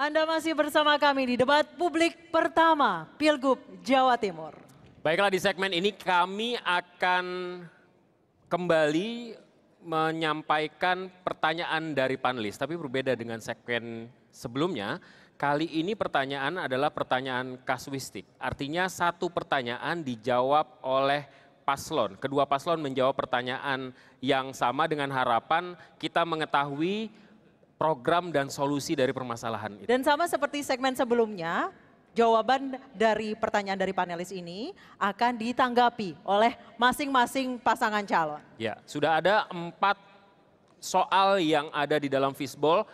Anda masih bersama kami di debat publik pertama Pilgub Jawa Timur. Baiklah di segmen ini kami akan kembali menyampaikan pertanyaan dari panelis. Tapi berbeda dengan segmen sebelumnya, kali ini pertanyaan adalah pertanyaan kasuistik. Artinya satu pertanyaan dijawab oleh paslon. Kedua paslon menjawab pertanyaan yang sama dengan harapan kita mengetahui program dan solusi dari permasalahan itu. Dan sama seperti segmen sebelumnya, jawaban dari pertanyaan dari panelis ini akan ditanggapi oleh masing-masing pasangan calon. Ya, sudah ada empat soal yang ada di dalam fishbowl.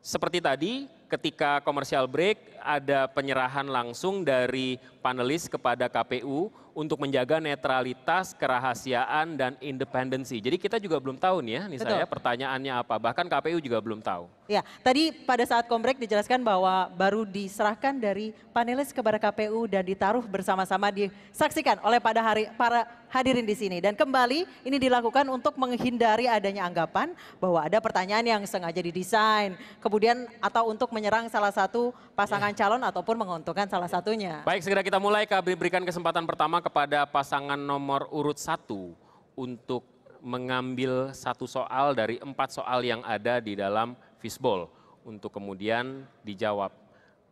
Seperti tadi, ketika komersial break ada penyerahan langsung dari panelis kepada KPU untuk menjaga netralitas, kerahasiaan dan independensi. Jadi kita juga belum tahu nih ya, nih saya pertanyaannya apa. Bahkan KPU juga belum tahu. Ya, tadi pada saat kombrek dijelaskan bahwa baru diserahkan dari panelis kepada KPU dan ditaruh bersama-sama disaksikan oleh pada hari para hadirin di sini. Dan kembali ini dilakukan untuk menghindari adanya anggapan bahwa ada pertanyaan yang sengaja didesain. Kemudian atau untuk menyerang salah satu pasangan ya. calon ataupun menguntungkan salah satunya. Baik segera kita mulai kami berikan kesempatan pertama kepada pasangan nomor urut satu untuk mengambil satu soal dari empat soal yang ada di dalam fishbowl untuk kemudian dijawab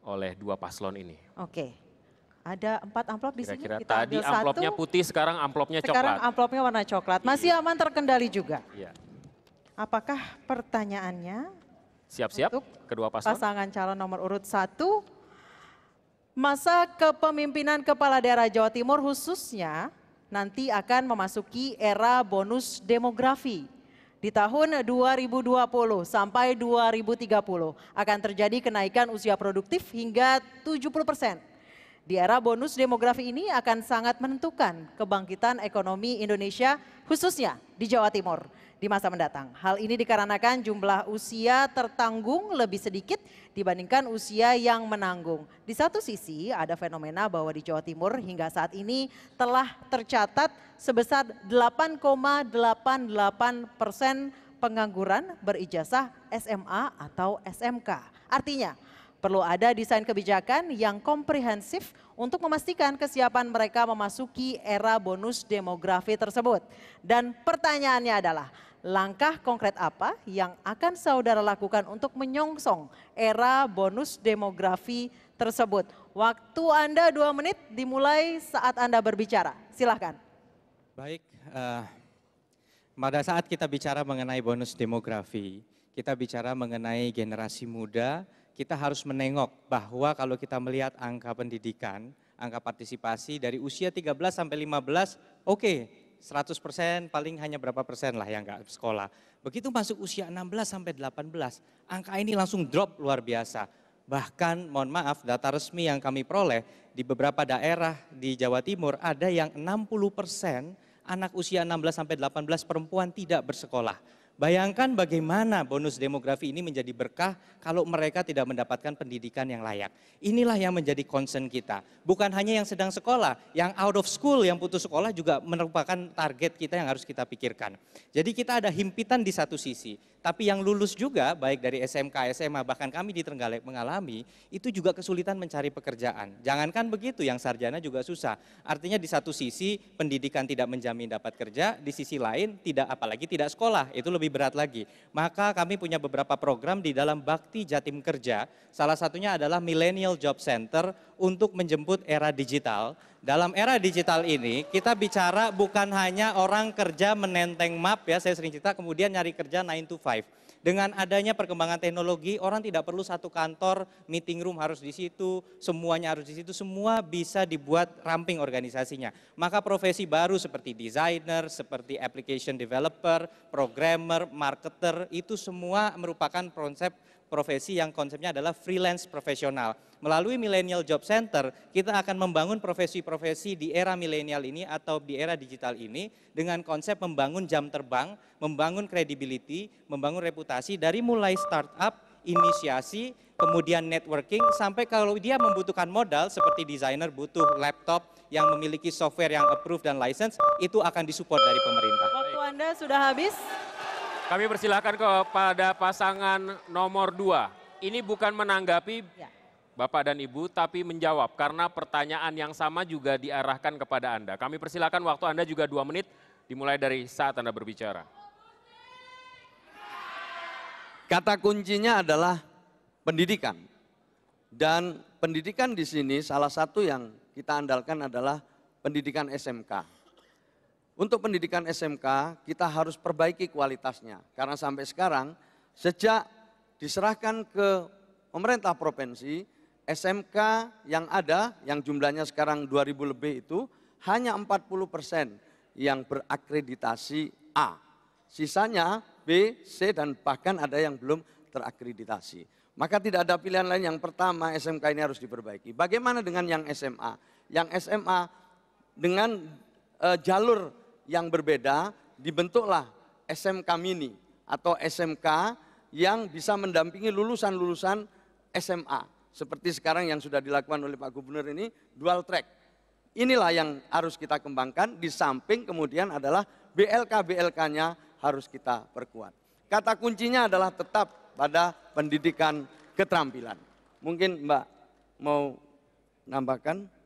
oleh dua paslon ini. Oke. Okay. Ada empat amplop di Kira -kira sini. Kita tadi ambil amplopnya satu, putih, sekarang amplopnya sekarang coklat. Sekarang amplopnya warna coklat. Masih aman terkendali juga. Iya. Apakah pertanyaannya? Siap-siap. Kedua pasangan. Pasangan calon nomor urut satu. Masa kepemimpinan Kepala Daerah Jawa Timur khususnya nanti akan memasuki era bonus demografi di tahun 2020 sampai 2030 akan terjadi kenaikan usia produktif hingga 70 persen. Di era bonus demografi ini akan sangat menentukan kebangkitan ekonomi Indonesia khususnya di Jawa Timur di masa mendatang. Hal ini dikarenakan jumlah usia tertanggung lebih sedikit dibandingkan usia yang menanggung. Di satu sisi ada fenomena bahwa di Jawa Timur hingga saat ini telah tercatat sebesar 8,88 persen pengangguran berijazah SMA atau SMK. Artinya Perlu ada desain kebijakan yang komprehensif untuk memastikan kesiapan mereka memasuki era bonus demografi tersebut. Dan pertanyaannya adalah, langkah konkret apa yang akan saudara lakukan untuk menyongsong era bonus demografi tersebut? Waktu Anda dua menit dimulai saat Anda berbicara. Silahkan. Baik, uh, pada saat kita bicara mengenai bonus demografi, kita bicara mengenai generasi muda kita harus menengok bahwa kalau kita melihat angka pendidikan, angka partisipasi dari usia 13 sampai 15, oke, okay, 100 persen paling hanya berapa persen lah yang enggak sekolah. Begitu masuk usia 16 sampai 18, angka ini langsung drop luar biasa. Bahkan mohon maaf data resmi yang kami peroleh di beberapa daerah di Jawa Timur ada yang 60 persen anak usia 16 sampai 18 perempuan tidak bersekolah Bayangkan bagaimana bonus demografi ini menjadi berkah kalau mereka tidak mendapatkan pendidikan yang layak. Inilah yang menjadi concern kita. Bukan hanya yang sedang sekolah, yang out of school, yang putus sekolah juga merupakan target kita yang harus kita pikirkan. Jadi kita ada himpitan di satu sisi tapi yang lulus juga baik dari SMK, SMA, bahkan kami di Trenggalek mengalami itu juga kesulitan mencari pekerjaan. Jangankan begitu, yang sarjana juga susah. Artinya di satu sisi pendidikan tidak menjamin dapat kerja, di sisi lain tidak apalagi tidak sekolah, itu lebih berat lagi. Maka kami punya beberapa program di dalam Bakti Jatim Kerja, salah satunya adalah Millennial Job Center untuk menjemput era digital. Dalam era digital ini, kita bicara bukan hanya orang kerja menenteng map ya, saya sering cerita kemudian nyari kerja 9 to 5 live. Dengan adanya perkembangan teknologi, orang tidak perlu satu kantor, meeting room harus di situ, semuanya harus di situ, semua bisa dibuat ramping organisasinya. Maka profesi baru seperti designer, seperti application developer, programmer, marketer, itu semua merupakan konsep profesi yang konsepnya adalah freelance profesional. Melalui Millennial Job Center, kita akan membangun profesi-profesi di era milenial ini atau di era digital ini dengan konsep membangun jam terbang, membangun credibility, membangun reputasi dari mulai startup, inisiasi, kemudian networking, sampai kalau dia membutuhkan modal seperti desainer butuh laptop yang memiliki software yang approve dan license, itu akan disupport dari pemerintah. Waktu Anda sudah habis. Kami persilahkan kepada pasangan nomor dua. Ini bukan menanggapi ya. Bapak dan Ibu, tapi menjawab karena pertanyaan yang sama juga diarahkan kepada Anda. Kami persilahkan waktu Anda juga dua menit, dimulai dari saat Anda berbicara. Kata kuncinya adalah pendidikan. Dan pendidikan di sini salah satu yang kita andalkan adalah pendidikan SMK. Untuk pendidikan SMK kita harus perbaiki kualitasnya karena sampai sekarang sejak diserahkan ke pemerintah provinsi SMK yang ada yang jumlahnya sekarang 2000 lebih itu hanya 40 persen yang berakreditasi A. Sisanya B, C dan bahkan ada yang belum terakreditasi. Maka tidak ada pilihan lain yang pertama SMK ini harus diperbaiki. Bagaimana dengan yang SMA? Yang SMA dengan e, jalur yang berbeda, dibentuklah SMK mini atau SMK yang bisa mendampingi lulusan-lulusan SMA. Seperti sekarang yang sudah dilakukan oleh Pak Gubernur ini, dual track. Inilah yang harus kita kembangkan, di samping kemudian adalah BLK-BLK-nya harus kita perkuat. Kata kuncinya adalah tetap pada pendidikan keterampilan. Mungkin Mbak mau nambahkan?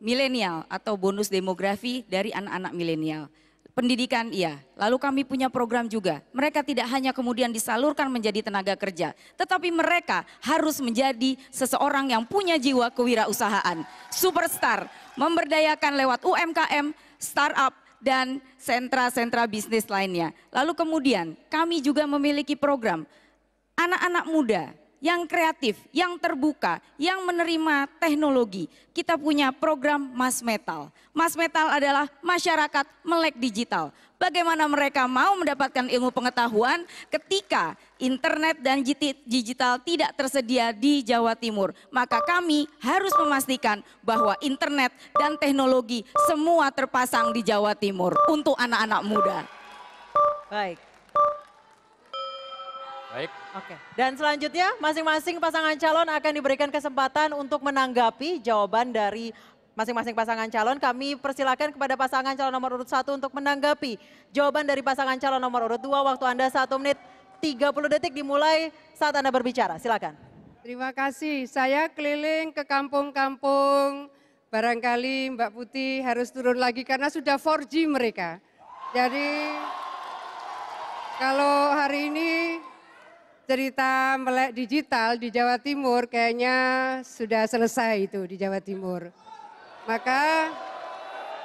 milenial atau bonus demografi dari anak-anak milenial. Pendidikan iya, lalu kami punya program juga. Mereka tidak hanya kemudian disalurkan menjadi tenaga kerja, tetapi mereka harus menjadi seseorang yang punya jiwa kewirausahaan. Superstar, memberdayakan lewat UMKM, startup, dan sentra-sentra bisnis lainnya. Lalu kemudian kami juga memiliki program anak-anak muda yang kreatif, yang terbuka, yang menerima teknologi. Kita punya program Mas Metal. Mas Metal adalah masyarakat melek digital. Bagaimana mereka mau mendapatkan ilmu pengetahuan ketika internet dan digital tidak tersedia di Jawa Timur. Maka kami harus memastikan bahwa internet dan teknologi semua terpasang di Jawa Timur untuk anak-anak muda. Baik. Baik. Oke. Dan selanjutnya masing-masing pasangan calon akan diberikan kesempatan untuk menanggapi jawaban dari masing-masing pasangan calon. Kami persilakan kepada pasangan calon nomor urut satu untuk menanggapi jawaban dari pasangan calon nomor urut dua. Waktu Anda satu menit 30 detik dimulai saat Anda berbicara. Silakan. Terima kasih. Saya keliling ke kampung-kampung. Barangkali Mbak Putih harus turun lagi karena sudah 4G mereka. Jadi kalau hari ini cerita melek digital di Jawa Timur kayaknya sudah selesai itu di Jawa Timur. Maka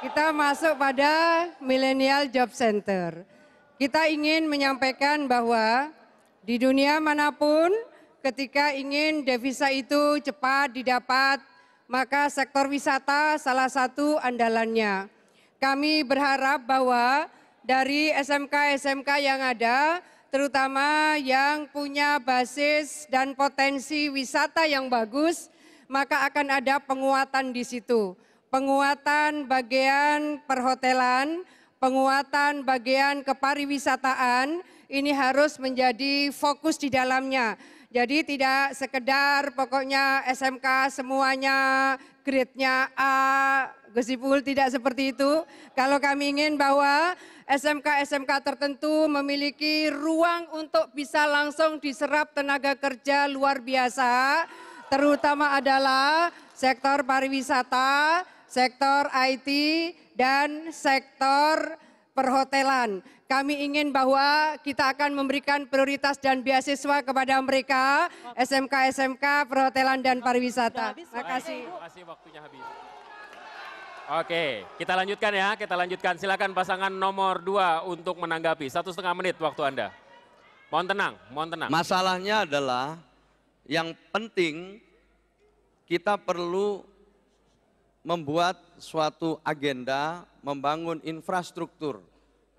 kita masuk pada Millennial Job Center. Kita ingin menyampaikan bahwa di dunia manapun ketika ingin devisa itu cepat didapat, maka sektor wisata salah satu andalannya. Kami berharap bahwa dari SMK-SMK yang ada, terutama yang punya basis dan potensi wisata yang bagus, maka akan ada penguatan di situ. Penguatan bagian perhotelan, penguatan bagian kepariwisataan, ini harus menjadi fokus di dalamnya. Jadi tidak sekedar pokoknya SMK semuanya grade-nya A, Gusipul tidak seperti itu. Kalau kami ingin bahwa SMK-SMK tertentu memiliki ruang untuk bisa langsung diserap tenaga kerja luar biasa, terutama adalah sektor pariwisata, sektor IT, dan sektor perhotelan. Kami ingin bahwa kita akan memberikan prioritas dan beasiswa kepada mereka, SMK-SMK, perhotelan, dan pariwisata. Terima kasih. Terima kasih waktunya habis. Oke, kita lanjutkan ya, kita lanjutkan. Silakan pasangan nomor dua untuk menanggapi. Satu setengah menit waktu Anda. Mohon tenang, mohon tenang. Masalahnya adalah yang penting kita perlu membuat suatu agenda membangun infrastruktur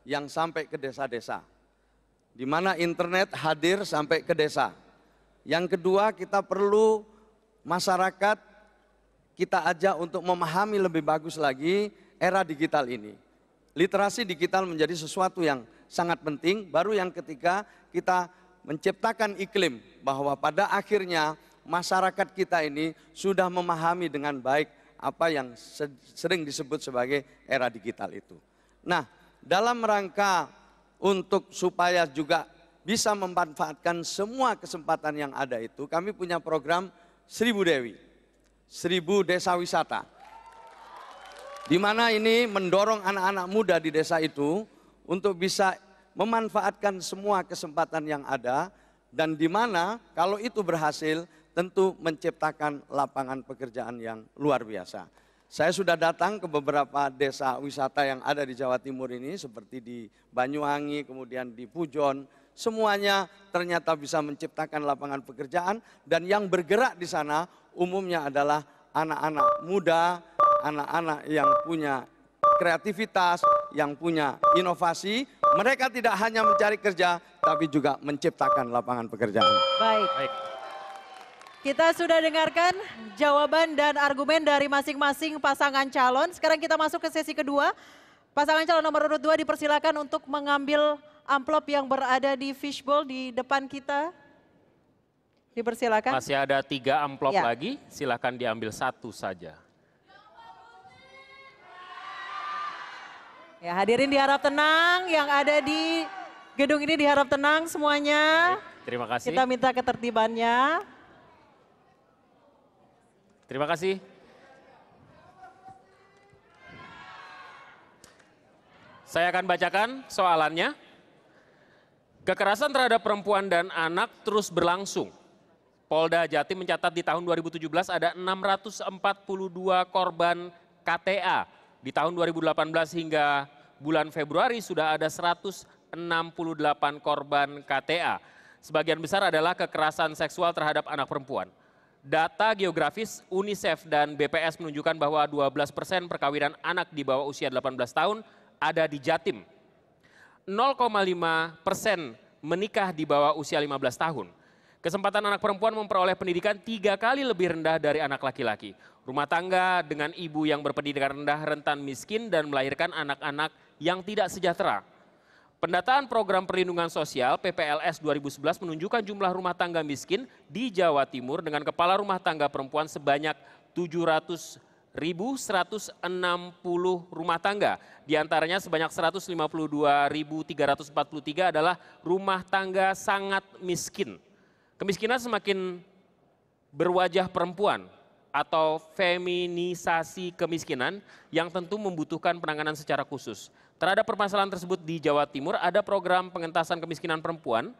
yang sampai ke desa-desa. Di mana internet hadir sampai ke desa. Yang kedua kita perlu masyarakat kita ajak untuk memahami lebih bagus lagi era digital ini. Literasi digital menjadi sesuatu yang sangat penting, baru yang ketiga kita menciptakan iklim bahwa pada akhirnya masyarakat kita ini sudah memahami dengan baik apa yang sering disebut sebagai era digital itu. Nah, dalam rangka untuk supaya juga bisa memanfaatkan semua kesempatan yang ada itu, kami punya program Seribu Dewi seribu desa wisata. Di mana ini mendorong anak-anak muda di desa itu untuk bisa memanfaatkan semua kesempatan yang ada dan di mana kalau itu berhasil tentu menciptakan lapangan pekerjaan yang luar biasa. Saya sudah datang ke beberapa desa wisata yang ada di Jawa Timur ini seperti di Banyuwangi, kemudian di Pujon, semuanya ternyata bisa menciptakan lapangan pekerjaan dan yang bergerak di sana umumnya adalah anak-anak muda, anak-anak yang punya kreativitas, yang punya inovasi. Mereka tidak hanya mencari kerja, tapi juga menciptakan lapangan pekerjaan. Baik. Baik. Kita sudah dengarkan jawaban dan argumen dari masing-masing pasangan calon. Sekarang kita masuk ke sesi kedua. Pasangan calon nomor urut dua dipersilakan untuk mengambil amplop yang berada di fishbowl di depan kita. Dipersilakan. Masih ada tiga amplop ya. lagi, silakan diambil satu saja. Ya, hadirin diharap tenang, yang ada di gedung ini diharap tenang semuanya. terima kasih. Kita minta ketertibannya. Terima kasih. Saya akan bacakan soalannya. Kekerasan terhadap perempuan dan anak terus berlangsung Polda Jatim mencatat di tahun 2017 ada 642 korban KTA. Di tahun 2018 hingga bulan Februari sudah ada 168 korban KTA. Sebagian besar adalah kekerasan seksual terhadap anak perempuan. Data geografis UNICEF dan BPS menunjukkan bahwa 12 persen perkawinan anak di bawah usia 18 tahun ada di Jatim. 0,5 persen menikah di bawah usia 15 tahun. Kesempatan anak perempuan memperoleh pendidikan tiga kali lebih rendah dari anak laki-laki. Rumah tangga dengan ibu yang berpendidikan rendah rentan miskin dan melahirkan anak-anak yang tidak sejahtera. Pendataan Program Perlindungan Sosial PPLS 2011 menunjukkan jumlah rumah tangga miskin di Jawa Timur dengan kepala rumah tangga perempuan sebanyak enam puluh rumah tangga. Di antaranya sebanyak 152.343 adalah rumah tangga sangat miskin. Kemiskinan semakin berwajah perempuan atau feminisasi kemiskinan yang tentu membutuhkan penanganan secara khusus. Terhadap permasalahan tersebut di Jawa Timur ada program pengentasan kemiskinan perempuan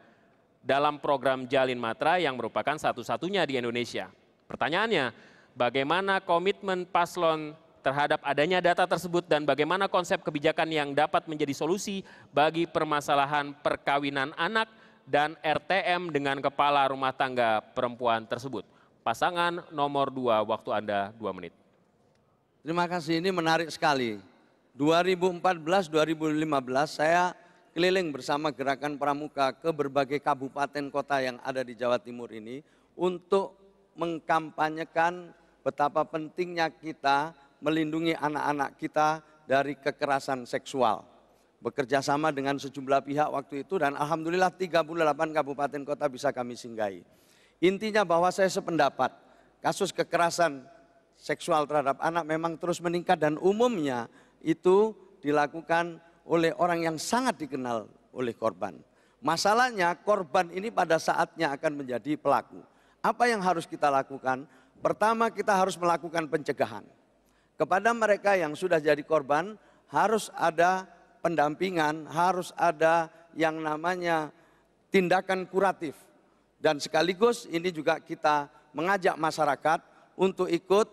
dalam program Jalin Matra yang merupakan satu-satunya di Indonesia. Pertanyaannya, bagaimana komitmen paslon terhadap adanya data tersebut dan bagaimana konsep kebijakan yang dapat menjadi solusi bagi permasalahan perkawinan anak dan RTM dengan kepala rumah tangga perempuan tersebut. Pasangan nomor dua, waktu Anda dua menit. Terima kasih, ini menarik sekali. 2014-2015 saya keliling bersama gerakan pramuka ke berbagai kabupaten kota yang ada di Jawa Timur ini untuk mengkampanyekan betapa pentingnya kita melindungi anak-anak kita dari kekerasan seksual bekerja sama dengan sejumlah pihak waktu itu dan alhamdulillah 38 kabupaten kota bisa kami singgahi. Intinya bahwa saya sependapat, kasus kekerasan seksual terhadap anak memang terus meningkat dan umumnya itu dilakukan oleh orang yang sangat dikenal oleh korban. Masalahnya korban ini pada saatnya akan menjadi pelaku. Apa yang harus kita lakukan? Pertama kita harus melakukan pencegahan. Kepada mereka yang sudah jadi korban harus ada pendampingan harus ada yang namanya tindakan kuratif. Dan sekaligus ini juga kita mengajak masyarakat untuk ikut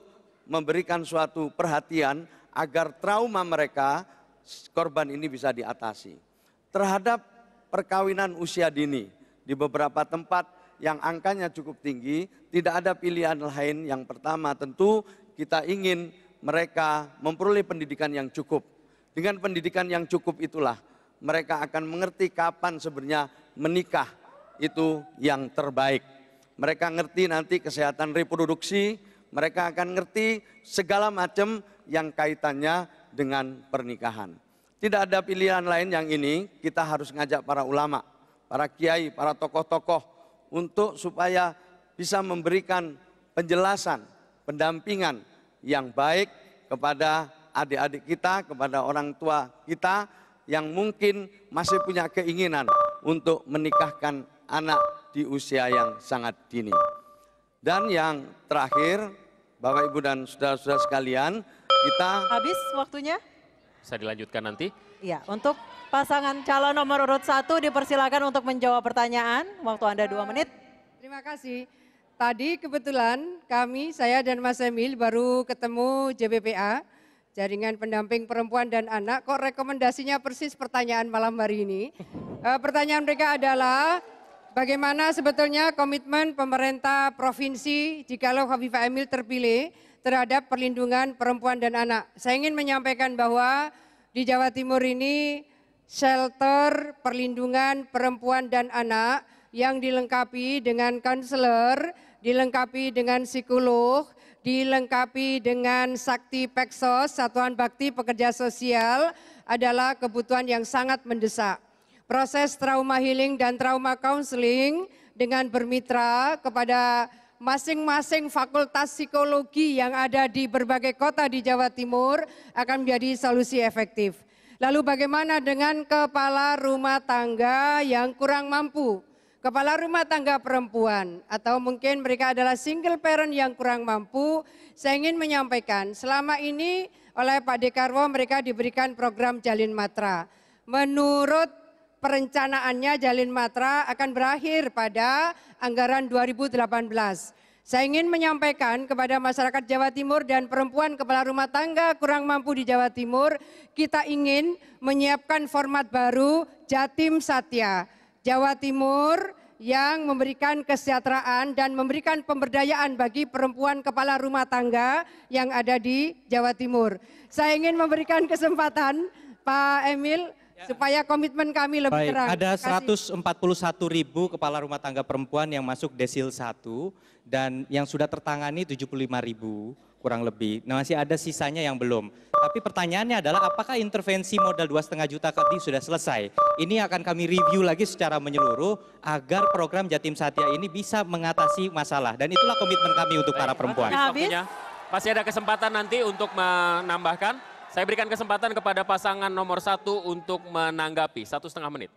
memberikan suatu perhatian agar trauma mereka korban ini bisa diatasi. Terhadap perkawinan usia dini di beberapa tempat yang angkanya cukup tinggi, tidak ada pilihan lain yang pertama tentu kita ingin mereka memperoleh pendidikan yang cukup dengan pendidikan yang cukup itulah mereka akan mengerti kapan sebenarnya menikah itu yang terbaik. Mereka ngerti nanti kesehatan reproduksi, mereka akan ngerti segala macam yang kaitannya dengan pernikahan. Tidak ada pilihan lain yang ini, kita harus ngajak para ulama, para kiai, para tokoh-tokoh untuk supaya bisa memberikan penjelasan, pendampingan yang baik kepada adik-adik kita, kepada orang tua kita yang mungkin masih punya keinginan untuk menikahkan anak di usia yang sangat dini. Dan yang terakhir, Bapak Ibu dan saudara-saudara sekalian, kita habis waktunya. Bisa dilanjutkan nanti. Ya, untuk pasangan calon nomor urut satu dipersilakan untuk menjawab pertanyaan. Waktu Anda dua menit. Terima kasih. Tadi kebetulan kami, saya dan Mas Emil baru ketemu JBPA Jaringan Pendamping Perempuan dan Anak. Kok rekomendasinya persis pertanyaan malam hari ini? E, pertanyaan mereka adalah bagaimana sebetulnya komitmen pemerintah provinsi jikalau Khafifah Emil terpilih terhadap perlindungan perempuan dan anak. Saya ingin menyampaikan bahwa di Jawa Timur ini shelter perlindungan perempuan dan anak yang dilengkapi dengan konselor, dilengkapi dengan psikolog, dilengkapi dengan sakti peksos, satuan bakti pekerja sosial adalah kebutuhan yang sangat mendesak. Proses trauma healing dan trauma counseling dengan bermitra kepada masing-masing fakultas psikologi yang ada di berbagai kota di Jawa Timur akan menjadi solusi efektif. Lalu bagaimana dengan kepala rumah tangga yang kurang mampu? kepala rumah tangga perempuan, atau mungkin mereka adalah single parent yang kurang mampu, saya ingin menyampaikan, selama ini oleh Pak Dekarwo mereka diberikan program Jalin Matra. Menurut perencanaannya Jalin Matra akan berakhir pada anggaran 2018. Saya ingin menyampaikan kepada masyarakat Jawa Timur dan perempuan kepala rumah tangga kurang mampu di Jawa Timur, kita ingin menyiapkan format baru Jatim Satya. Jawa Timur yang memberikan kesejahteraan dan memberikan pemberdayaan bagi perempuan kepala rumah tangga yang ada di Jawa Timur. Saya ingin memberikan kesempatan Pak Emil ya. supaya komitmen kami lebih Baik, terang. Ada 141 ribu kepala rumah tangga perempuan yang masuk desil 1 dan yang sudah tertangani 75 ribu kurang lebih. Nah, masih ada sisanya yang belum. Tapi pertanyaannya adalah apakah intervensi modal dua setengah juta tadi sudah selesai? Ini akan kami review lagi secara menyeluruh agar program Jatim Satya ini bisa mengatasi masalah. Dan itulah komitmen kami untuk Baik. para perempuan. Nah, habis. ada kesempatan nanti untuk menambahkan. Saya berikan kesempatan kepada pasangan nomor satu untuk menanggapi satu setengah menit.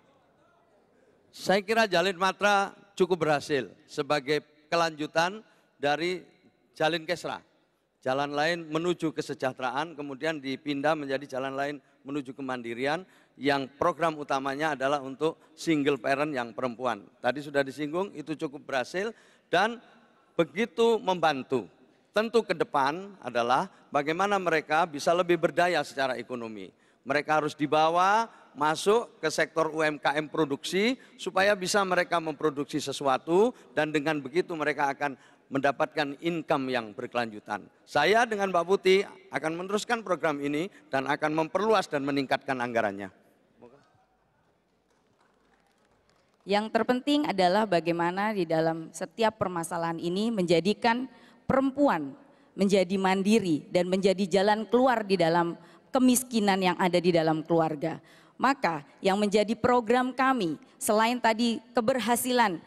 Saya kira Jalin Matra cukup berhasil sebagai kelanjutan dari Jalin Kesra jalan lain menuju kesejahteraan, kemudian dipindah menjadi jalan lain menuju kemandirian yang program utamanya adalah untuk single parent yang perempuan. Tadi sudah disinggung itu cukup berhasil dan begitu membantu. Tentu ke depan adalah bagaimana mereka bisa lebih berdaya secara ekonomi. Mereka harus dibawa masuk ke sektor UMKM produksi supaya bisa mereka memproduksi sesuatu dan dengan begitu mereka akan mendapatkan income yang berkelanjutan. Saya dengan Mbak Putih akan meneruskan program ini dan akan memperluas dan meningkatkan anggarannya. Yang terpenting adalah bagaimana di dalam setiap permasalahan ini menjadikan perempuan menjadi mandiri dan menjadi jalan keluar di dalam kemiskinan yang ada di dalam keluarga. Maka yang menjadi program kami selain tadi keberhasilan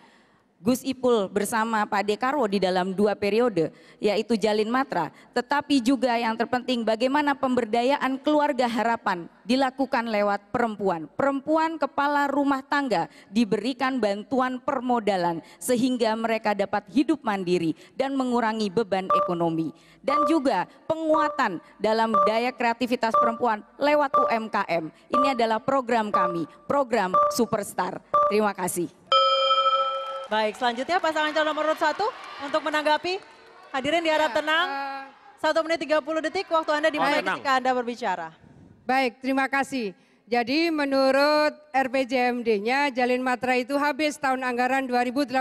Gus Ipul bersama Pak Dekarwo di dalam dua periode, yaitu Jalin Matra. Tetapi juga yang terpenting bagaimana pemberdayaan keluarga harapan dilakukan lewat perempuan. Perempuan kepala rumah tangga diberikan bantuan permodalan sehingga mereka dapat hidup mandiri dan mengurangi beban ekonomi. Dan juga penguatan dalam daya kreativitas perempuan lewat UMKM. Ini adalah program kami, program Superstar. Terima kasih. Baik, selanjutnya pasangan calon nomor satu untuk menanggapi. Hadirin diharap ya, tenang. Eh. Satu menit 30 detik waktu Anda dimulai oh, ketika Anda berbicara. Baik, terima kasih. Jadi menurut RPJMD-nya Jalin Matra itu habis tahun anggaran 2018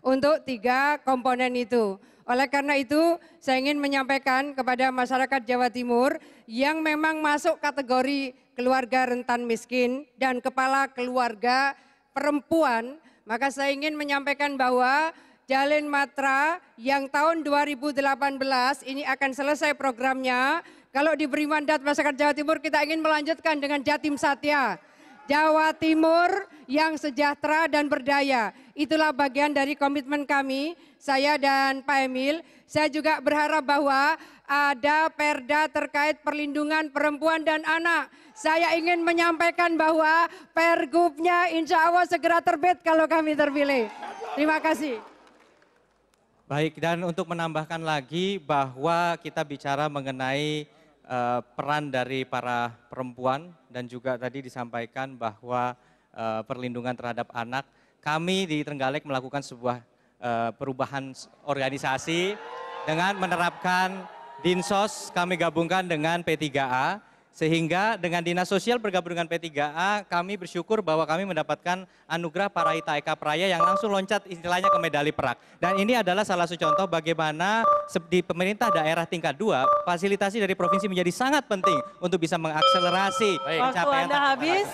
untuk tiga komponen itu. Oleh karena itu saya ingin menyampaikan kepada masyarakat Jawa Timur yang memang masuk kategori keluarga rentan miskin dan kepala keluarga perempuan maka saya ingin menyampaikan bahwa Jalin Matra yang tahun 2018 ini akan selesai programnya. Kalau diberi mandat masyarakat Jawa Timur kita ingin melanjutkan dengan Jatim Satya. Jawa Timur yang sejahtera dan berdaya. Itulah bagian dari komitmen kami, saya dan Pak Emil. Saya juga berharap bahwa ada perda terkait perlindungan perempuan dan anak. Saya ingin menyampaikan bahwa pergubnya insya Allah segera terbit kalau kami terpilih. Terima kasih. Baik, dan untuk menambahkan lagi bahwa kita bicara mengenai uh, peran dari para perempuan dan juga tadi disampaikan bahwa uh, perlindungan terhadap anak. Kami di Trenggalek melakukan sebuah uh, perubahan organisasi dengan menerapkan Dinsos kami gabungkan dengan P3A sehingga dengan Dinas Sosial bergabung dengan P3A, kami bersyukur bahwa kami mendapatkan anugerah para Eka Praya yang langsung loncat istilahnya ke medali perak. Dan ini adalah salah satu contoh bagaimana di pemerintah daerah tingkat 2, fasilitasi dari provinsi menjadi sangat penting untuk bisa mengakselerasi pencapaian Anda habis.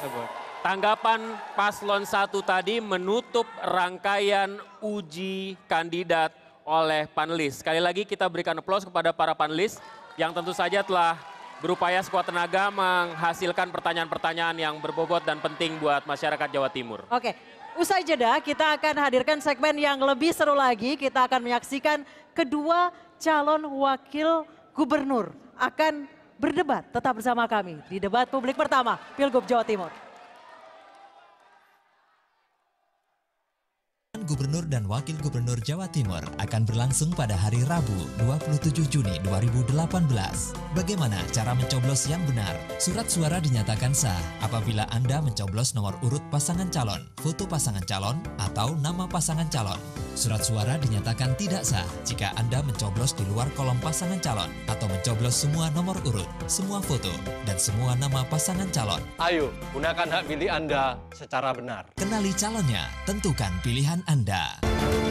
Tanggapan paslon satu tadi menutup rangkaian uji kandidat oleh panelis. Sekali lagi kita berikan aplaus kepada para panelis yang tentu saja telah berupaya sekuat tenaga menghasilkan pertanyaan-pertanyaan yang berbobot dan penting buat masyarakat Jawa Timur. Oke, usai jeda kita akan hadirkan segmen yang lebih seru lagi. Kita akan menyaksikan kedua calon wakil gubernur akan berdebat. Tetap bersama kami di debat publik pertama Pilgub Jawa Timur. Gubernur dan Wakil Gubernur Jawa Timur akan berlangsung pada hari Rabu 27 Juni 2018. Bagaimana cara mencoblos yang benar? Surat suara dinyatakan sah apabila Anda mencoblos nomor urut pasangan calon, foto pasangan calon, atau nama pasangan calon. Surat suara dinyatakan tidak sah jika Anda mencoblos di luar kolom pasangan calon atau mencoblos semua nomor urut, semua foto, dan semua nama pasangan calon. Ayo, gunakan hak pilih Anda secara benar. Kenali calonnya, tentukan pilihan Anda.